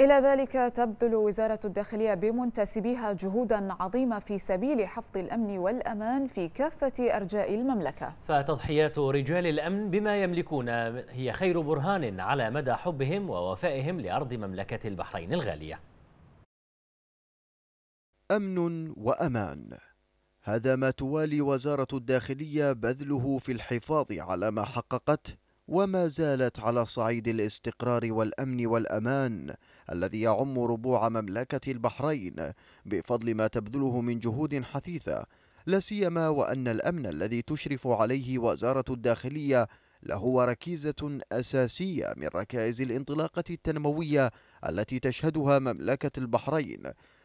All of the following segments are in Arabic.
إلى ذلك تبذل وزارة الداخلية بمنتسبيها جهودا عظيمة في سبيل حفظ الأمن والأمان في كافة أرجاء المملكة فتضحيات رجال الأمن بما يملكون هي خير برهان على مدى حبهم ووفائهم لأرض مملكة البحرين الغالية أمن وأمان هذا ما توالي وزارة الداخلية بذله في الحفاظ على ما حققته وما زالت على صعيد الاستقرار والأمن والأمان الذي يعم ربوع مملكة البحرين بفضل ما تبذله من جهود حثيثة لا سيما وأن الأمن الذي تشرف عليه وزارة الداخلية لهو ركيزة أساسية من ركائز الانطلاقة التنموية التي تشهدها مملكة البحرين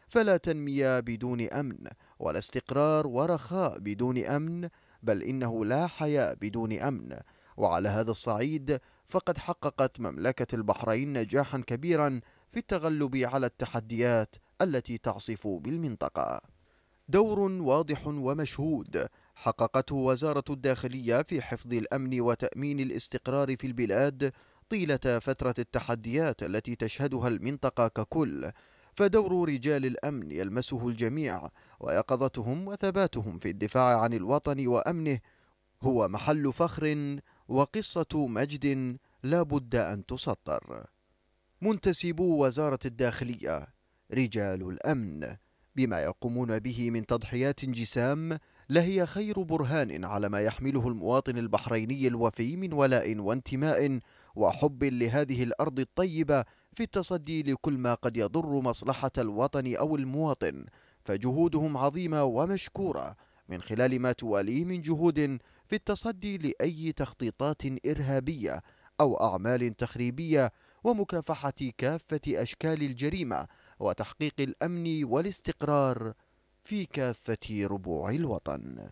فلا تنمية بدون أمن ولا استقرار ورخاء بدون أمن بل إنه لا حياة بدون أمن وعلى هذا الصعيد فقد حققت مملكة البحرين نجاحا كبيرا في التغلب على التحديات التي تعصف بالمنطقة دور واضح ومشهود حققته وزارة الداخلية في حفظ الأمن وتأمين الاستقرار في البلاد طيلة فترة التحديات التي تشهدها المنطقة ككل فدور رجال الأمن يلمسه الجميع ويقظتهم وثباتهم في الدفاع عن الوطن وأمنه هو محل فخر وقصة مجد لا بد أن تسطر منتسبو وزارة الداخلية رجال الأمن بما يقومون به من تضحيات جسام لهي خير برهان على ما يحمله المواطن البحريني الوفي من ولاء وانتماء وحب لهذه الأرض الطيبة في التصدي لكل ما قد يضر مصلحة الوطن أو المواطن فجهودهم عظيمة ومشكورة من خلال ما تواليه من جهود في التصدي لأي تخطيطات إرهابية أو أعمال تخريبية ومكافحة كافة أشكال الجريمة وتحقيق الأمن والاستقرار في كافة ربوع الوطن